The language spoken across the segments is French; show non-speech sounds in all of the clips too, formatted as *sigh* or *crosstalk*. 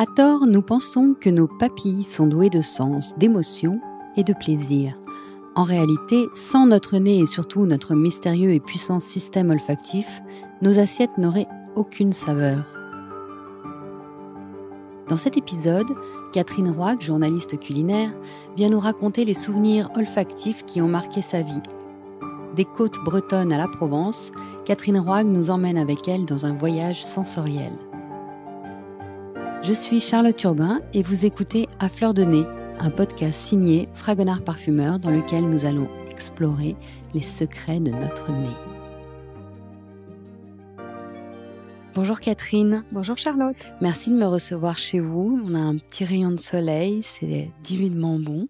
À tort, nous pensons que nos papilles sont douées de sens, d'émotion et de plaisir. En réalité, sans notre nez et surtout notre mystérieux et puissant système olfactif, nos assiettes n'auraient aucune saveur. Dans cet épisode, Catherine Roig, journaliste culinaire, vient nous raconter les souvenirs olfactifs qui ont marqué sa vie. Des côtes bretonnes à la Provence, Catherine Roig nous emmène avec elle dans un voyage sensoriel. Je suis Charlotte Urbain et vous écoutez À Fleur de Nez, un podcast signé Fragonard Parfumeur dans lequel nous allons explorer les secrets de notre nez. Bonjour Catherine. Bonjour Charlotte. Merci de me recevoir chez vous. On a un petit rayon de soleil, c'est divinement bon.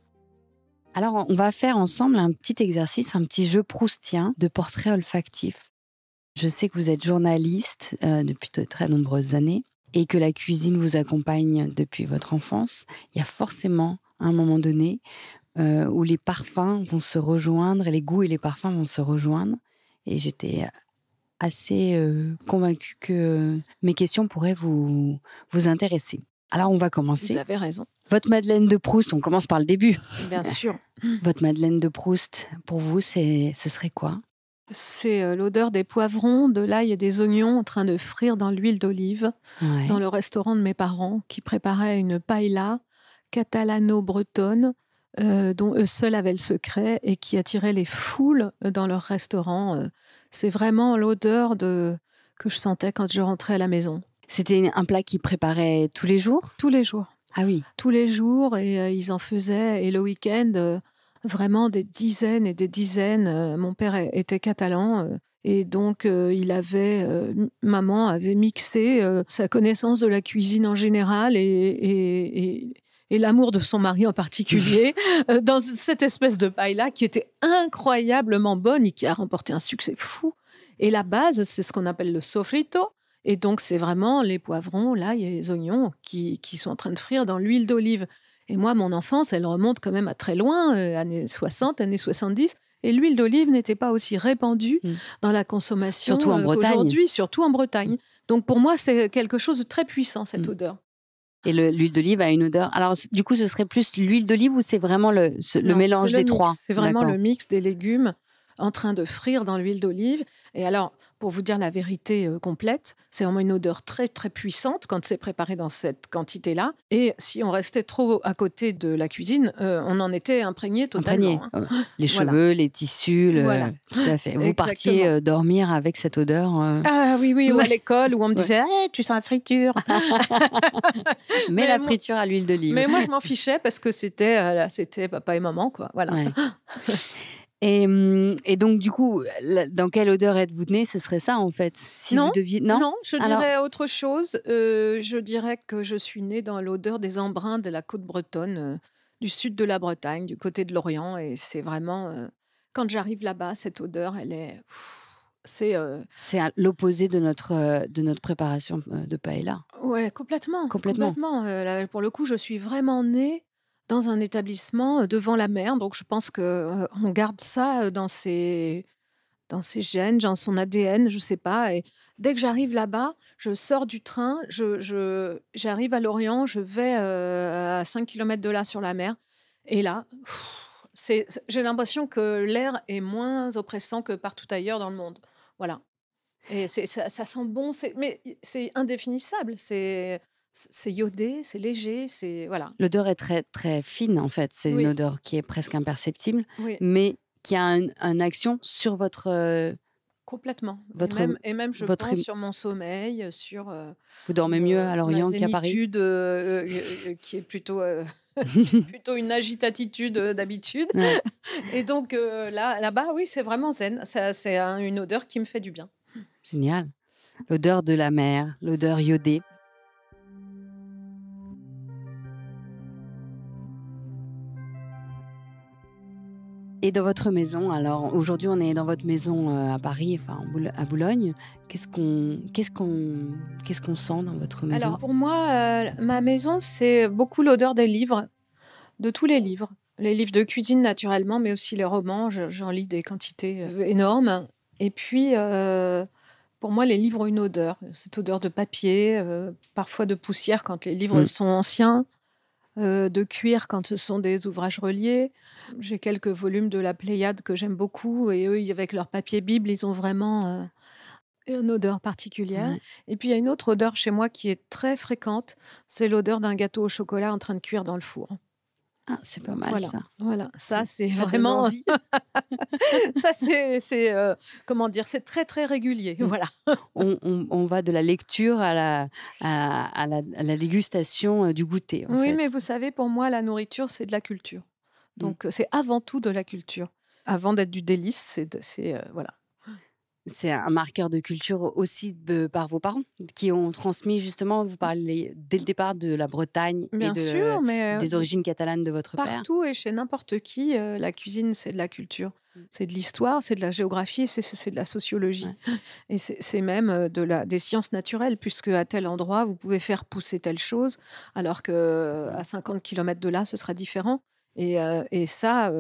Alors, on va faire ensemble un petit exercice, un petit jeu proustien de portrait olfactif. Je sais que vous êtes journaliste euh, depuis de très nombreuses années et que la cuisine vous accompagne depuis votre enfance, il y a forcément un moment donné euh, où les parfums vont se rejoindre, les goûts et les parfums vont se rejoindre. Et j'étais assez euh, convaincue que mes questions pourraient vous, vous intéresser. Alors on va commencer. Vous avez raison. Votre Madeleine de Proust, on commence par le début. Bien sûr. *laughs* Votre Madeleine de Proust, pour vous, ce serait quoi c'est euh, l'odeur des poivrons, de l'ail et des oignons en train de frire dans l'huile d'olive, dans le restaurant de mes parents, qui préparait une paella catalano-bretonne, euh, dont eux seuls avaient le secret et qui attirait les foules dans leur restaurant. Euh, c'est vraiment l'odeur de que je sentais quand je rentrais à la maison. C'était un plat qu'ils préparaient tous les jours Tous les jours. Ah oui. Tous les jours, et ils en faisaient. Et le week-end, vraiment des dizaines et des dizaines. Euh, mon père était catalan euh, et donc euh, il avait, maman avait mixé sa connaissance de la cuisine en général et, l'amour de son mari en particulier, *laughs* dans cette espèce de paille-là qui était incroyablement bonne et qui a remporté un succès fou. Et la base, c'est ce qu'on appelle le sofrito. Et donc, c'est vraiment les poivrons, l'ail et les oignons qui, qui, sont en train de frire dans l'huile d'olive. Et moi, mon enfance, elle remonte quand même à très loin, euh, années 60, années 70. Et l'huile d'olive n'était pas aussi répandue mm. dans la consommation euh, aujourd'hui, surtout en Bretagne. Mm. Donc pour moi, c'est quelque chose de très puissant, cette mm. odeur. Et l'huile d'olive a une odeur. Alors, du coup, ce serait plus l'huile d'olive ou c'est vraiment le, mélange des trois C'est vraiment le mix des légumes en train de frire dans l'huile d'olive. Et alors, pour vous dire la vérité euh, complète, c'est vraiment une odeur très très puissante quand c'est préparé dans cette quantité-là. Et si on restait trop à côté de la cuisine, euh, on en était imprégné totalement. Imprégné. Hein. *laughs* Les cheveux, les tissus, tout à fait. Vous partiez euh, dormir avec cette odeur. Ah oui oui, ou à l'école où on me disait eh, tu sens la friture. *laughs* mais, la friture à l'huile d'olive. Mais moi je m'en *laughs* fichais parce que c'était c'était papa et maman quoi. Voilà. Hum, et, donc, du coup, dans quelle odeur êtes-vous né Ce serait ça, en fait. Si non, non, je dirais autre chose. Euh, je dirais que je suis née dans l'odeur des embruns de la côte bretonne, euh, du sud de la Bretagne, du côté de l'Orient. Et c'est vraiment, euh, quand j'arrive là-bas, cette odeur, elle est. C'est à l'opposé de notre, de notre préparation de paella. Ouais, complètement. Complètement. pour le coup, je suis vraiment née dans un établissement devant la mer. Donc je pense que on garde ça dans ses dans ses gènes, dans son ADN, je sais pas. Et dès que j'arrive là-bas, je sors du train, je j'arrive à Lorient, je vais à 5 km de là sur la mer, et là. c'est j'ai l'impression que l'air est moins oppressant que partout ailleurs dans le monde. Voilà. Et ça, ça, sent bon, c'est mais c'est indéfinissable. C'est c'est iodé, c'est léger, c'est voilà. L'odeur est très très fine en fait. C'est une odeur qui est presque imperceptible, mais qui a une un action sur votre euh, complètement. Votre et même, je sur mon sommeil, euh, sur. Euh, Vous dormez mieux à Lorient qu'à Paris. Euh, qui est plutôt. *laughs* *laughs* plutôt une agitatitude d'habitude. *laughs* Et donc là, là-bas, oui, c'est vraiment zen. C'est hein, une odeur qui me fait du bien. Génial. L'odeur de la mer, l'odeur iodée. Et dans votre maison, alors aujourd'hui on est dans votre maison euh, à Paris, enfin à Boulogne. Qu'est-ce qu'on qu'est-ce qu'on qu'est-ce qu'on sent dans votre maison Alors pour moi, euh, ma maison c'est beaucoup l'odeur des livres, de tous les livres, les livres de cuisine naturellement, mais aussi les romans. J'en lis des quantités euh, énormes. Et puis pour moi, les livres ont une odeur, cette odeur de papier, parfois de poussière quand les livres mm. sont anciens. Euh, de cuir quand ce sont des ouvrages reliés. J'ai quelques volumes de la Pléiade que j'aime beaucoup et eux, avec leur papier Bible, ils ont vraiment euh, une odeur particulière. Et puis il y a une autre odeur chez moi qui est très fréquente, c'est l'odeur d'un gâteau au chocolat en train de cuire dans le four. Ah, c'est pas mal voilà. ça. Voilà, ça c'est vraiment. ça c'est *laughs* euh, comment dire, c'est très très régulier. Mm. Voilà. on, va de la lecture à la à, la, dégustation euh, du goûter. oui, mais vous savez, pour moi, la nourriture c'est de la culture. Mm. Donc euh, c'est avant tout de la culture. Avant d'être du délice, c'est voilà c'est un marqueur de culture aussi par vos parents qui ont transmis justement, vous mmh. parlez dès le départ de la Bretagne et euh, des origines catalanes de votre père. Partout et chez n'importe qui, euh, la cuisine c'est de la culture, mmh. c'est de l'histoire, c'est de la géographie, c'est de la sociologie et c'est même euh, de la, des sciences naturelles puisque à tel endroit vous pouvez faire pousser telle chose alors qu'à 50 km de là ce sera différent et ça.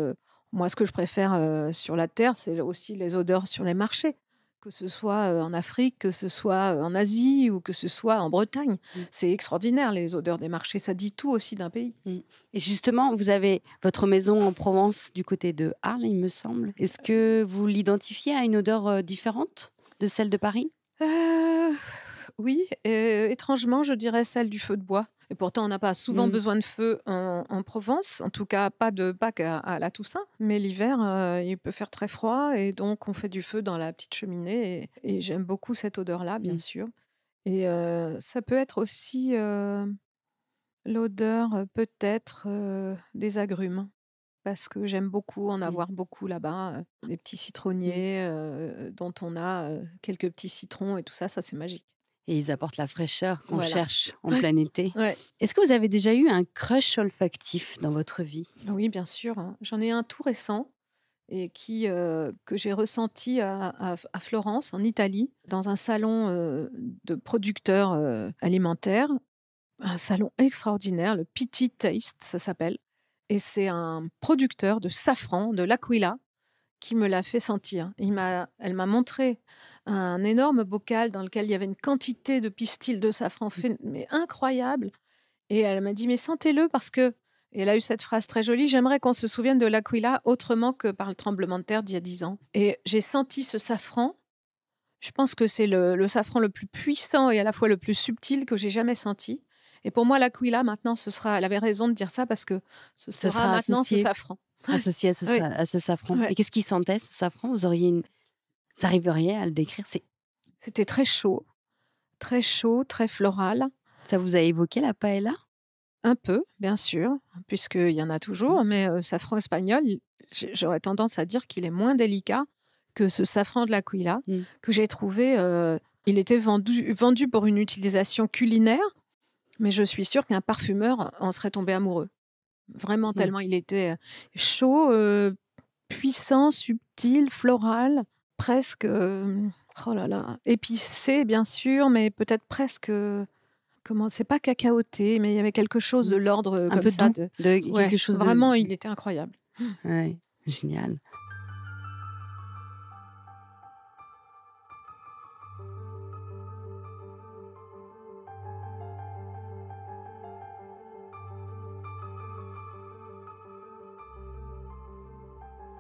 moi, ce que je préfère sur la terre, c'est aussi les odeurs sur les marchés que ce soit en Afrique, que ce soit en Asie ou que ce soit en Bretagne. Mmh. C'est extraordinaire, les odeurs des marchés, ça dit tout aussi d'un pays. Mmh. Et justement, vous avez votre maison en Provence du côté de Arles, il me semble. Est-ce que vous l'identifiez à une odeur différente de celle de Paris euh, Oui, étrangement, je dirais celle du feu de bois. Et pourtant, on n'a pas souvent mmh. besoin de feu en, Provence, en tout cas pas de bac à, la Toussaint. Mais l'hiver, euh, il peut faire très froid et donc on fait du feu dans la petite cheminée. Et, j'aime beaucoup cette odeur-là, bien mmh. sûr. Et euh, ça peut être aussi euh, l'odeur peut-être des agrumes parce que j'aime beaucoup en mmh. avoir beaucoup là-bas, des petits citronniers dont on a quelques petits citrons et tout ça, ça c'est magique et ils apportent la fraîcheur qu'on cherche en plein été. Est-ce que vous avez déjà eu un crush olfactif dans votre vie Oui, bien sûr. Hein. J'en ai un tout récent et qui euh, que j'ai ressenti à, Florence, en Italie, dans un salon euh, de producteurs euh, alimentaires. Un salon extraordinaire, le Petit Taste, ça s'appelle. Et c'est un producteur de safran de l'Aquila qui me l'a fait sentir. Il m'a, elle m'a montré un énorme bocal dans lequel il y avait une quantité de pistils de safran mmh. mais incroyable. Et elle m'a dit mais sentez-le parce que et elle a eu cette phrase très jolie j'aimerais qu'on se souvienne de l'Aquila autrement que par le tremblement de terre d'il y a dix ans. Et j'ai senti ce safran. Je pense que c'est le, safran le plus puissant et à la fois le plus subtil que j'ai jamais senti. Et pour moi, l'Aquila, maintenant, ce sera. Elle avait raison de dire ça parce que ce sera, maintenant ce safran. Associé à ce, *laughs* safran. Et qu'est-ce qu'il sentait, ce safran Vous auriez une, ça arriverait à le décrire. C'était très chaud, très chaud, très floral. Ça vous a évoqué la paella Un peu, bien sûr, puisqu'il y en a toujours, mmh. mais le safran espagnol, j'aurais tendance à dire qu'il est moins délicat que ce safran de l'Aquila, mmh. que j'ai trouvé. il était vendu, pour une utilisation culinaire, mais je suis sûre qu'un parfumeur en serait tombé amoureux. Vraiment, tellement il était chaud, puissant, subtil, floral presque, oh là là, épicé bien sûr, mais peut-être presque comment c'est pas cacaoté, mais il y avait quelque chose de mmh. l'ordre comme peu ça, de, quelque chose vraiment, il mmh. était incroyable. génial.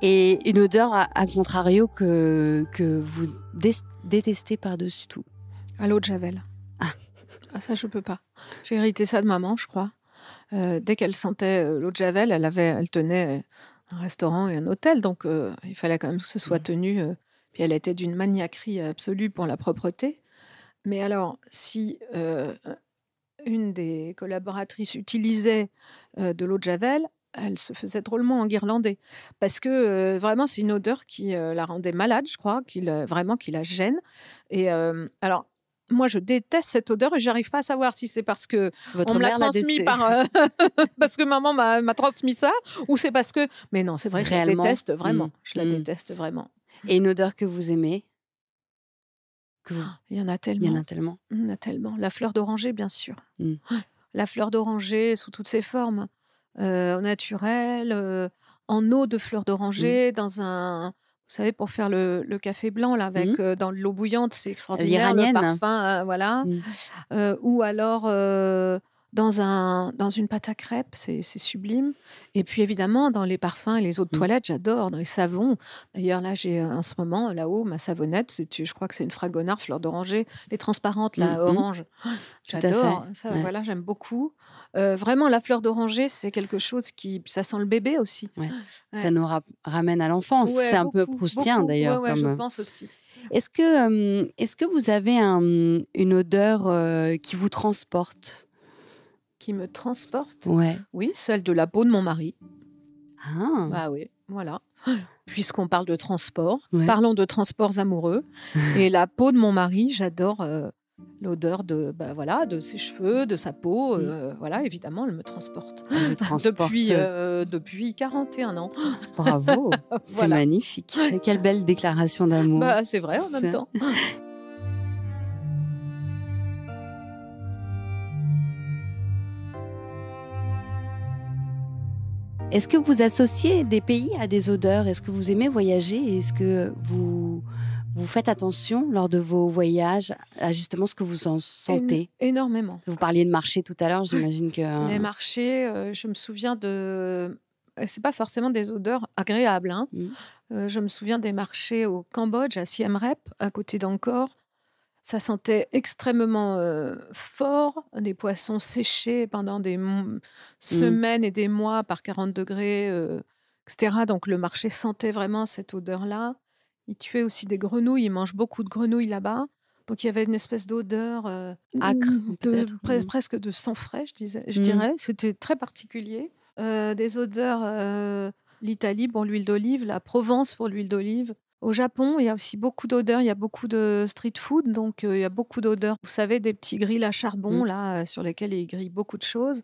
et une odeur à, contrario que, vous détestez par-dessus tout. À l'eau de Javel. Ah. ah. ça je peux pas. J'ai hérité ça de maman, je crois. Euh, dès qu'elle sentait euh, l'eau de Javel, elle avait, elle tenait un restaurant et un hôtel, donc euh, il fallait quand même que ce soit mm. tenu. puis elle était d'une maniaquerie absolue pour la propreté. Mais alors, si une des collaboratrices utilisait de l'eau de Javel, elle se faisait drôlement en guirlandais. parce que euh, vraiment c'est une odeur qui euh, la rendait malade, je crois, qui la, vraiment qui la gêne. Et euh, alors moi je déteste cette odeur et j'arrive pas à savoir si c'est parce que on me l'a transmis par *laughs* parce que maman m'a transmis ça ou c'est parce que mais non c'est vrai que je la déteste vraiment mmh. je la mmh. déteste vraiment et une odeur que vous aimez ah, il y en a tellement il y en a tellement il y en a tellement la fleur d'oranger bien sûr mmh. la fleur d'oranger sous toutes ses formes euh, naturel, euh, en eau de fleurs mmh. d'oranger, dans un, vous savez, pour faire le, café blanc, là, mmh. avec, euh, dans l'eau bouillante, c'est extraordinaire. Le parfum, voilà. Mmh. ou alors dans, un, dans une pâte à crêpes, c'est sublime. Et puis évidemment, dans les parfums et les eaux de mmh. toilette, j'adore, dans les savons. D'ailleurs, là, j'ai euh, en ce moment, là-haut, ma savonnette, je crois que c'est une fragonard fleur d'oranger, les est transparente la mmh, mmh. orange. j'adore, ça, voilà, j'aime beaucoup. Euh, vraiment, la fleur d'oranger, c'est quelque chose qui. Ça sent le bébé aussi. Ouais. Ça nous ramène à l'enfance. c'est un peu proustien, d'ailleurs. Oui, je euh, pense aussi. Est-ce que, est-ce que vous avez un, une odeur qui vous transporte me transporte. Ouais. Oui, celle de la peau de mon mari. Ah. Bah oui, voilà. Puisqu'on parle de transport, parlons de transports amoureux. *laughs* et la peau de mon mari, j'adore euh, l'odeur de bah, voilà de ses cheveux, de sa peau. Euh, voilà, évidemment, elle me transporte. depuis, euh, depuis 41 ans. Bravo, *laughs* c'est magnifique. Quelle belle déclaration d'amour. Bah, c'est vrai en même temps. *laughs* Est-ce que vous associez des pays à des odeurs Est-ce que vous aimez voyager Est-ce que vous, vous faites attention lors de vos voyages à justement ce que vous en sentez Énormément. Vous parliez de marché tout à l'heure, j'imagine que... Hein. Les marchés, euh, je me souviens de... Euh, c'est pas forcément des odeurs agréables. Hein. Mmh. Euh, je me souviens des marchés au Cambodge, à Siem Reap, à côté d'Angkor, ça sentait extrêmement fort, des poissons séchés pendant des mmh. semaines et des mois par 40 degrés, etc. Donc le marché sentait vraiment cette odeur-là. Il tuait aussi des grenouilles, il mange beaucoup de grenouilles là-bas. Donc il y avait une espèce d'odeur acre, presque de sang frais, je, disais, je mmh. dirais. C'était très particulier. des odeurs, l'Italie pour l'huile d'olive, la Provence pour l'huile d'olive. Au Japon, il y a aussi beaucoup d'odeurs, il y a beaucoup de street food, donc euh, il y a beaucoup d'odeurs. Vous savez, des petits grilles à charbon, mm. là, euh, sur lesquels ils grillent beaucoup de choses.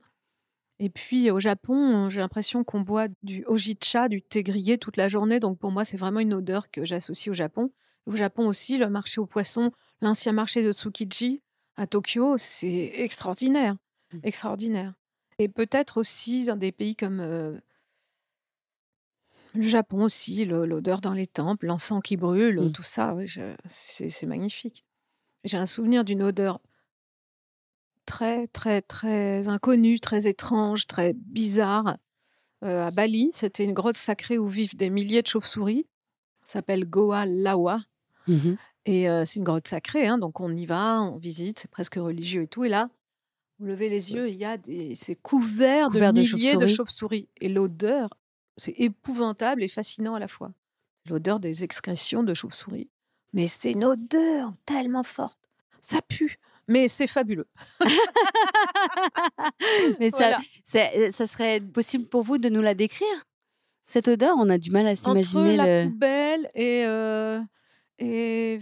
Et puis au Japon, euh, j'ai l'impression qu'on boit du hojicha, du thé grillé toute la journée, donc pour moi, c'est vraiment une odeur que j'associe au Japon. Au Japon aussi, le marché aux poissons, l'ancien marché de Tsukiji à Tokyo, c'est extraordinaire, mm. extraordinaire. Et peut-être aussi dans des pays comme... Le Japon aussi, l'odeur dans les temples, l'encens qui brûle, mmh. tout ça, c'est magnifique. J'ai un souvenir d'une odeur très, très, très inconnue, très étrange, très bizarre. Euh, à Bali, c'était une grotte sacrée où vivent des milliers de chauves-souris. Ça s'appelle Goa Lawa. Mmh et euh, c'est une grotte sacrée, hein, donc on y va, on visite, c'est presque religieux et tout. Et là, vous levez les yeux, il y a des, c'est couvert, de milliers de chauves-souris. et l'odeur c'est épouvantable et fascinant à la fois. L'odeur des excrétions de chauves-souris. Mais c'est une odeur tellement forte. Ça pue, mais c'est fabuleux. *laughs* mais euh, ça, serait possible pour vous de nous la décrire Cette odeur, on a du mal à s'imaginer. Entre la poubelle et... Euh, et...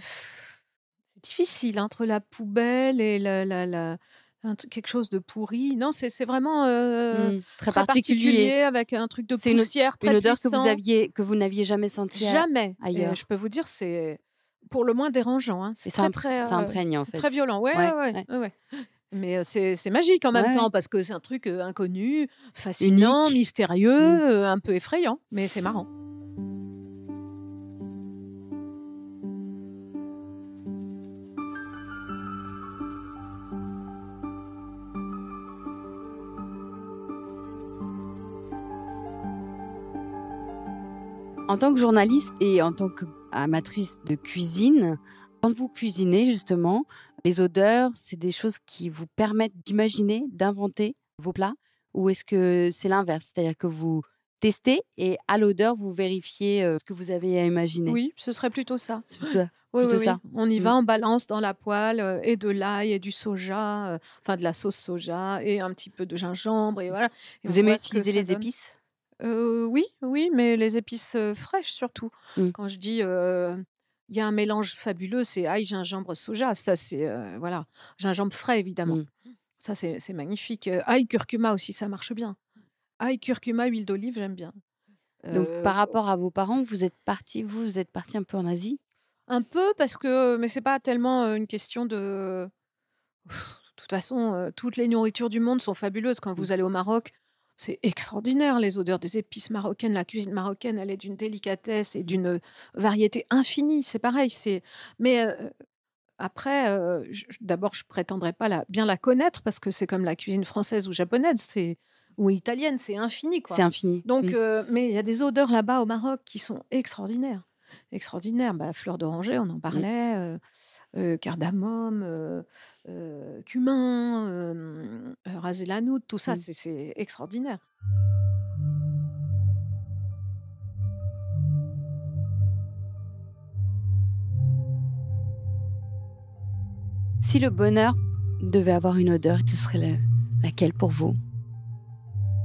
C'est difficile, entre la poubelle et la, la, la un quelque chose de pourri. Non, c'est vraiment euh, mmh, très, particulier. avec un truc de poussière une, très une odeur que vous aviez que vous n'aviez jamais sentie jamais ailleurs. je peux vous dire, c'est pour le moins dérangeant. Hein. C'est très, très, euh, très violent. Ouais, Mais euh, c'est magique en même temps parce que c'est un truc inconnu, fascinant, mystérieux, mmh. un peu effrayant, mais c'est marrant. En tant que journaliste et en tant qu'amatrice de cuisine, quand vous cuisinez justement, les odeurs, c'est des choses qui vous permettent d'imaginer, d'inventer vos plats Ou est-ce que c'est l'inverse C'est-à-dire que vous testez et à l'odeur, vous vérifiez euh, ce que vous avez à imaginer Oui, ce serait plutôt ça. ça. On y mm. va, on balance dans la poêle euh, et de l'ail et du soja, euh, enfin de la sauce soja et un petit peu de gingembre. Et voilà. vous aimez utiliser les épices euh, oui, oui, mais les épices euh, fraîches surtout. Mmh. Quand je dis euh, il y a un mélange fabuleux, c'est ail, gingembre, soja. Ça, c'est voilà, gingembre frais évidemment. Mmh. Ça, c'est magnifique. Ail, curcuma aussi, ça marche bien. Ail, curcuma, huile d'olive, j'aime bien. Donc, par rapport à vos parents, vous êtes parti, vous, êtes parti un peu en Asie. Un peu parce que, mais c'est pas tellement une question de. De toute façon, toutes les nourritures du monde sont fabuleuses. Quand mmh. vous allez au Maroc, c'est extraordinaire, les odeurs des épices marocaines. La cuisine marocaine, elle est d'une délicatesse et d'une euh, variété infinie. C'est pareil. C'est Mais euh, après, euh, d'abord, je prétendrai pas la... bien la connaître parce que c'est comme la cuisine française ou japonaise. C'est ou italienne, c'est infini. C'est infini. Donc, mais il y a des odeurs là-bas au Maroc qui sont extraordinaires. Extraordinaires. Bah, fleur d'oranger, on en parlait. cardamome, Cumin, euh, euh, euh, la noutre, tout ça, mm. c'est extraordinaire. Si le bonheur devait avoir une odeur, ce serait laquelle pour vous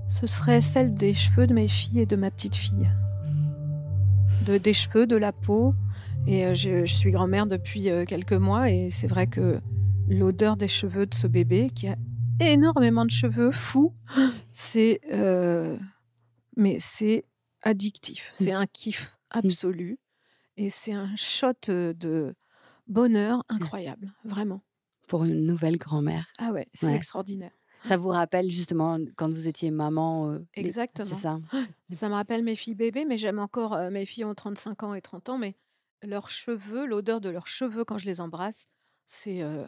Ce serait celle des cheveux de mes filles et de ma petite fille. De, des cheveux, de la peau. Et je suis grand-mère depuis quelques mois et c'est vrai que l'odeur des cheveux de ce bébé qui a énormément de cheveux, fous, *gasps* C'est, euh, mais c'est addictif. Mm. C'est un kiff mm. absolu et c'est un shot euh, de bonheur mm. incroyable, vraiment. Pour une nouvelle grand-mère. Ah ouais, c'est extraordinaire. Ça vous rappelle justement quand vous étiez maman. Euh, Exactement. C'est ça. *gasps* Ça me rappelle mes filles bébés, mais j'aime encore. mes filles ont 35 ans et 30 ans, mais leurs cheveux, l'odeur de leurs cheveux quand je les embrasse, c'est euh,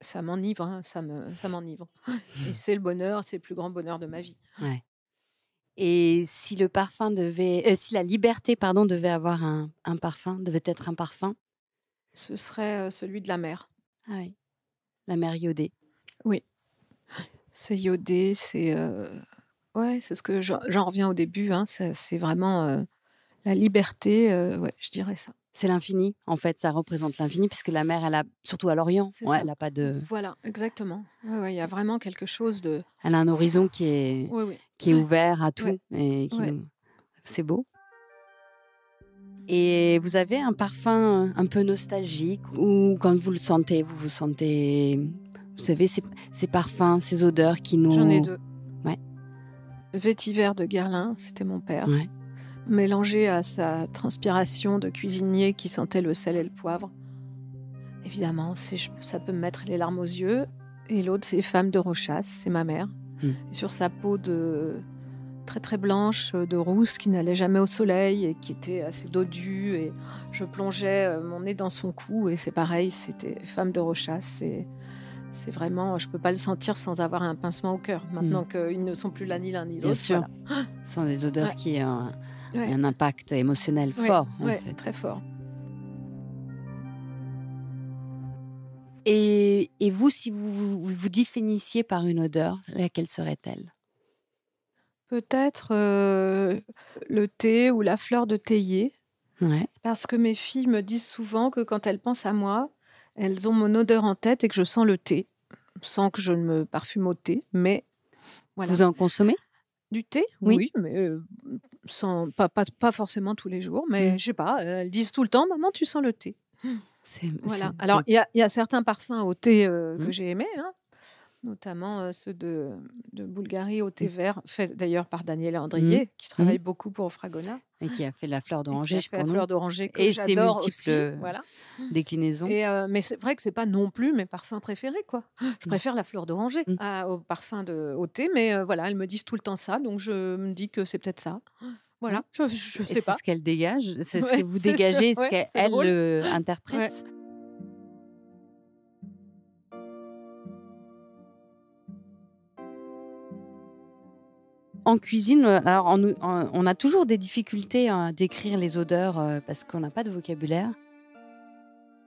ça m'enivre, hein, ça me ça m'enivre. *laughs* Et c'est le bonheur, c'est le plus grand bonheur de ma vie. Et si le parfum devait, euh, si la liberté pardon devait avoir un, parfum, devait être un parfum, ce serait euh, celui de la mer. Ah la mer iodée. Oui, c'est iodé, c'est ouais, c'est ce que j'en reviens au début. Hein, c'est vraiment la liberté. ouais, je dirais ça c'est l'infini, en fait, ça représente l'infini, puisque la mer, elle a, surtout à l'Orient, elle n'a pas de... Voilà, exactement. Il y a vraiment quelque chose de... Elle a un horizon qui est, Qui est ouvert à tout. et C'est beau. Et vous avez un parfum un peu nostalgique, ou quand vous le sentez, vous vous sentez... Vous savez, ces, parfums, ces odeurs qui nous... J'en ai deux. Vétiver de Guerlain, c'était mon père. Ouais mélangé à sa transpiration de cuisinier qui sentait le sel et le poivre. Évidemment, ça peut me mettre les larmes aux yeux. Et l'autre, c'est Femme de Rochas, c'est ma mère. Hmm. sur sa peau de très très blanche, de rousse, qui n'allait jamais au soleil et qui était assez dodue. Et je plongeais euh, mon nez dans son cou et c'est pareil, c'était Femme de Rochas. C'est, c'est vraiment, je peux pas le sentir sans avoir un pincement au cœur. Maintenant hmm. qu'ils ne sont plus là ni l'un ni l'autre. Bien sûr, sans des odeurs qui... Euh, a un impact émotionnel fort. En Très fort. Et, vous, si vous, vous, définissiez par une odeur, laquelle serait-elle Peut-être euh, le thé ou la fleur de théier. Parce que mes filles me disent souvent que quand elles pensent à moi, elles ont mon odeur en tête et que je sens le thé, sans que je ne me parfume au thé. Mais Vous en consommez Du thé, oui. mais euh, sans, pas, pas, forcément tous les jours, mais mmh. je sais pas, elles disent tout le temps Maman, tu sens le thé. Voilà. Alors, il y, y, a certains parfums au thé euh, que mmh. j'ai aimé hein, notamment ceux mmh, de, Bulgarie au thé mmh. vert, fait d'ailleurs par Daniel mmh. Andrier, qui travaille beaucoup pour Fragona. Et qui a fait la fleur d'oranger, La fleur d'oranger et ses multiples voilà. déclinaisons. mais c'est vrai que c'est pas non plus mes parfums préférés, quoi. *gasps* Je préfère la fleur d'oranger au parfum de au thé, mais voilà, elles me disent tout le temps ça, donc je me dis que c'est peut-être ça. *gasps* Voilà, je, sais pas. C'est ce qu'elle dégage, c'est ce *laughs* que vous dégagez, ce qu'elle *laughs* interprète. En cuisine, euh, on, a toujours des difficultés hein, à décrire les odeurs euh, parce qu'on n'a pas de vocabulaire.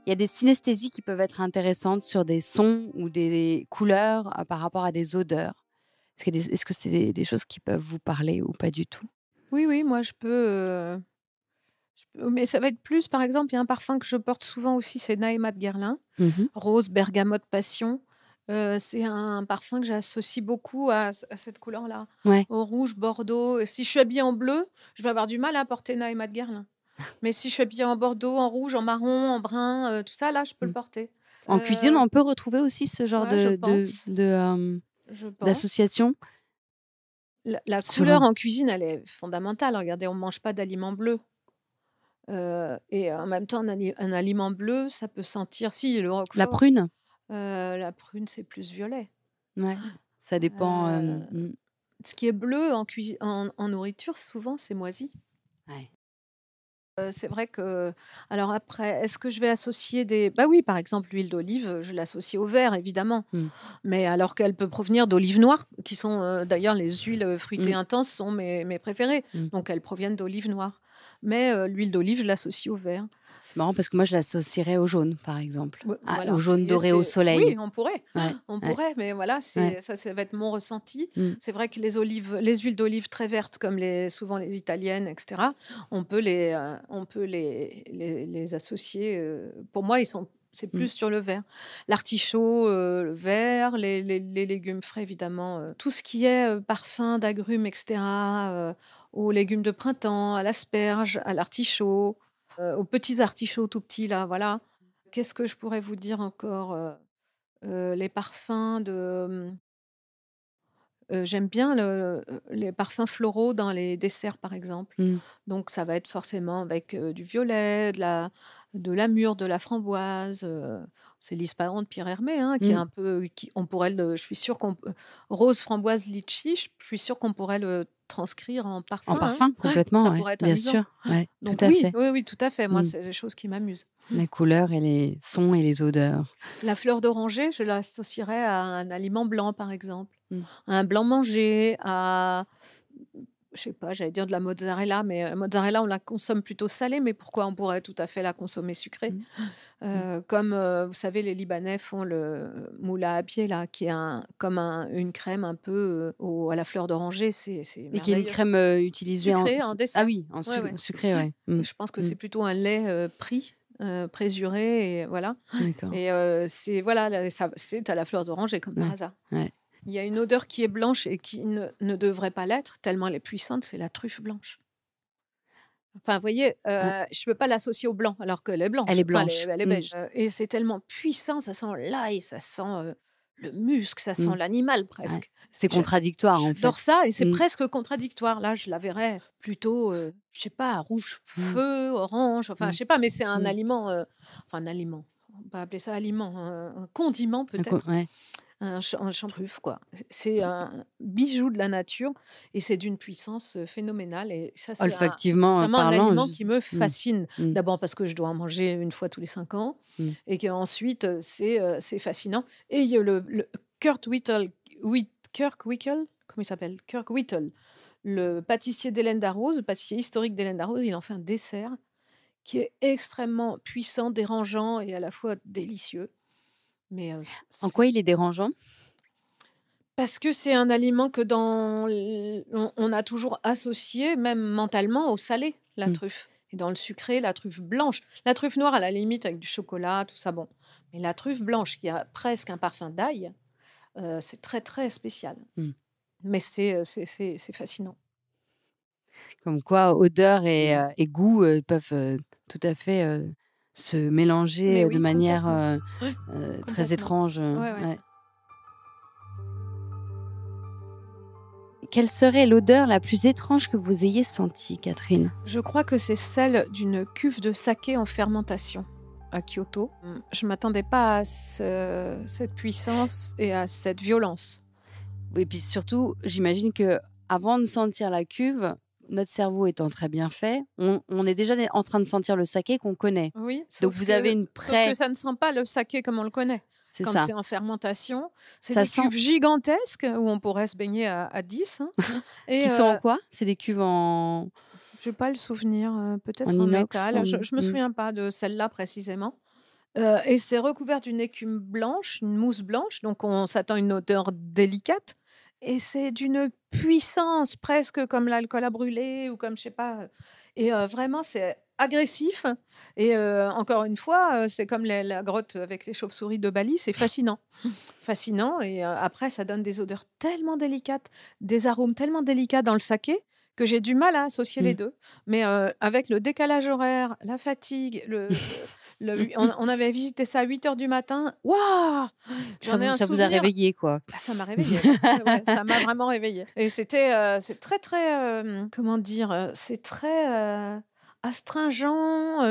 Il y a des synesthésies qui peuvent être intéressantes sur des sons ou des couleurs euh, par rapport à des odeurs. Est-ce que c'est des, choses qui peuvent vous parler ou pas du tout Oui, oui, moi je peux, Mais ça va être plus, par exemple, il y a un parfum que je porte souvent aussi, c'est Naïma de Guerlain, mmh rose, bergamote, passion c'est un parfum que j'associe beaucoup à, cette couleur-là, au rouge, bordeaux. si je suis habillée en bleu, je vais avoir du mal à porter Naïma de Guerlain. Mais si je suis habillée en bordeaux, en rouge, en marron, en brun, tout ça, là, je peux le mmh. porter. En cuisine, on peut retrouver aussi ce genre de d'association. La, la couleur en cuisine, elle est fondamentale. Regardez, on ne mange pas d'aliments bleus. et en même temps, un, aliment bleu, ça peut sentir. Si, La prune euh, la prune, c'est plus violet. Ouais, ah, ça dépend. Euh, euh, mm. ce qui est bleu en, en nourriture, souvent, c'est moisi. Ouais. c'est vrai que. Alors après, est-ce que je vais associer des. Bah oui, par exemple, l'huile d'olive, je l'associe au vert, évidemment. Mm. Mais alors qu'elle peut provenir d'olives noires, qui sont d'ailleurs les huiles fruitées mm. intenses sont mes, préférées. Donc elles proviennent d'olives noires. Mais l'huile d'olive, je l'associe au vert. C'est marrant parce que moi, je l'associerais au jaune, par exemple. Ah, au jaune doré au soleil. Oui, on pourrait. on pourrait, mais voilà, ça, va être mon ressenti. Mm. C'est vrai que les, olives, les huiles d'olive très vertes, comme les, souvent les italiennes, etc., on peut les, euh, on peut les, les, associer. Euh, pour moi, ils sont c'est mm. plus sur le vert. L'artichaut, euh, le vert, les, les, légumes frais, évidemment. tout ce qui est parfum d'agrumes, etc., aux légumes de printemps, à l'asperge, à l'artichaut, euh, aux petits artichauts tout petits, là, voilà. Qu'est-ce que je pourrais vous dire encore euh, euh, Les parfums de. J'aime bien les parfums floraux dans les desserts, par exemple. Mmh. Donc, ça va être forcément avec du violet, de la, de la de la framboise. c'est l'isparent de Pierre Hermé, hein, qui est mmh. un peu. Qui, on pourrait le, je suis sûre qu'on. Rose, framboise, litchi, je suis sûre qu'on pourrait le transcrire en parfum. Hein. parfum, complètement, ça être bien sûr. tout à oui, fait. Oui, oui, tout à fait. Moi, mm. c'est des choses qui m'amusent. Les couleurs et les sons et les odeurs. La fleur d'oranger, je l'associerais à un aliment blanc, par exemple. Mm. un blanc mangé, à je sais pas, j'allais dire de la mozzarella, mais la euh, mozzarella, on la consomme plutôt salée, mais pourquoi on pourrait tout à fait la consommer sucrée mmh. Mmh. Comme, euh, vous savez, les Libanais font le moula à pied, là, qui est un, comme une crème un peu euh, à la fleur d'oranger. C'est, qui est une crème utilisée en... Ah oui, en sucré, ouais. Mmh. Je pense que c'est plutôt un lait pris. présuré et voilà et c'est voilà c'est à la fleur d'oranger comme par hasard il y a une odeur qui est blanche et qui ne, devrait pas l'être, tellement elle est puissante, c'est la truffe blanche. Enfin, vous voyez, euh, je ne peux pas l'associer au blanc, alors que est blanche. Elle est blanche. Enfin, elle, est, mm. beige. Euh, et c'est tellement puissant, ça sent l'ail, ça sent euh, le muscle, ça sent mm. l'animal presque. C'est contradictoire, en fait. J'adore ça, et c'est mm. presque contradictoire. Là, je la verrais plutôt, je ne sais pas, rouge feu, orange, enfin, je ne sais pas, mais c'est un aliment, enfin, un aliment, on va appeler ça aliment, un, condiment peut-être un, un quoi. C'est mmh. un bijou de la nature et c'est d'une puissance phénoménale. Et ça, ah, c'est un, aliment qui me mmh. fascine. Mmh. D'abord parce que je dois en manger une fois tous les cinq ans et qu'ensuite, c'est, c'est fascinant. Et le, le Kurt Whittle, Kirk Whittle, comment il s'appelle Kirk Whittle, le pâtissier d'Hélène Darroze, le pâtissier historique d'Hélène Darroze, il en fait un dessert qui est extrêmement puissant, dérangeant et à la fois délicieux. Mais en quoi il est dérangeant parce que c'est un aliment que dans on a toujours associé, même mentalement, au salé, la mmh. truffe. Et dans le sucré, la truffe blanche. La truffe noire, à la limite, avec du chocolat, tout ça, bon. Mais la truffe blanche, qui a presque un parfum d'ail, c'est très, très spécial. Mmh. Mais c'est fascinant. Comme quoi, odeur et, mmh. et goût peuvent tout à fait se mélanger euh, de manière euh, euh, très étrange. Quelle serait l'odeur la plus étrange que vous ayez sentie, Catherine Je crois que c'est celle d'une cuve de saké en fermentation à Kyoto. Je ne m'attendais pas à cette puissance et à cette violence. et puis surtout, j'imagine que avant de sentir la cuve, notre cerveau étant très bien fait, on, est déjà en train de sentir le saké qu'on connaît. Oui. Donc vous avez une pré. que ça ne sent pas le saké comme on le connaît. C'est Quand c'est en fermentation, c'est des sent... cuves gigantesques où on pourrait se baigner à, à 10. Hein. *laughs* Et Qui sont euh, en quoi C'est des cuves en. Je n'ai pas le souvenir, euh, peut-être en, métal. Je ne me mm. souviens pas de celle-là précisément. Euh, et c'est recouvert d'une écume blanche, une mousse blanche, donc on s'attend à une odeur délicate. Et c'est d'une puissance presque comme l'alcool à brûler ou comme je sais pas. Et vraiment, c'est agressif. Et encore une fois, c'est comme la, grotte avec les chauves-souris de Bali, c'est fascinant. fascinant. Et après, ça donne des odeurs tellement délicates, des arômes tellement délicats dans le saké que j'ai du mal à associer les mmh. deux. Mais avec le décalage horaire, la fatigue, le, *laughs* on, avait visité ça à 8 heures du matin. Waouh ça, vous, a réveillé, quoi. Bah, ça m'a réveillé. ça m'a vraiment réveillé. Et c'était euh, c'est très, très. Euh, comment dire euh, C'est très. astringent,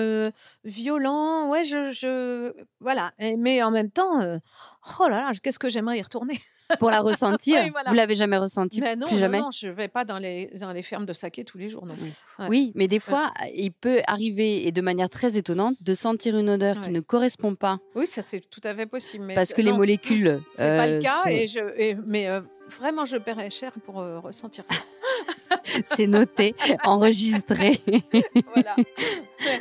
violent, ouais, je, voilà. mais en même temps, oh là là, qu'est-ce que j'aimerais y retourner pour la ressentir. *laughs* Vous ne Vous l'avez jamais ressenti non, plus ne jamais. je vais pas dans les dans les fermes de saké tous les jours Oui, mais des fois, il peut arriver et de manière très étonnante de sentir une odeur qui ne correspond pas. Oui, ça c'est tout à fait possible. Parce que les molécules. Mmh. C'est pas le euh, cas et je mais euh, vraiment je paierais cher pour euh, ressentir ça. *laughs* c'est noté, enregistré. *laughs* voilà.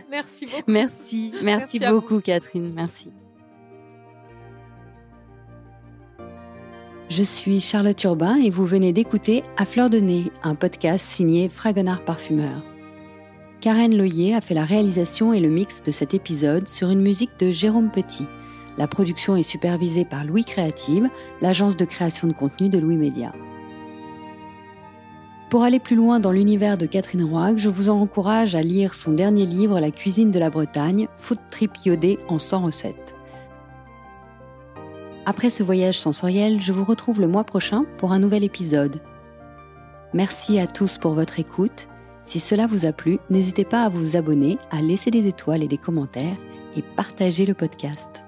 Merci beaucoup. Merci, merci, merci beaucoup Catherine. Merci. Je suis Charlotte Urbain et vous venez d'écouter À Fleur de Nez, un podcast signé Fragonard Parfumeur. Karen Loyer a fait la réalisation et le mix de cet épisode sur une musique de Jérôme Petit. La production est supervisée par Louis Créative, l'agence de création de contenu de Louis Média. Pour aller plus loin dans l'univers de Catherine Roig, je vous encourage à lire son dernier livre La cuisine de la Bretagne, Food Trip iodé en 100 recettes. Après ce voyage sensoriel, je vous retrouve le mois prochain pour un nouvel épisode. Merci à tous pour votre écoute. Si cela vous a plu, n'hésitez pas à vous abonner, à laisser des étoiles et des commentaires et partager le podcast.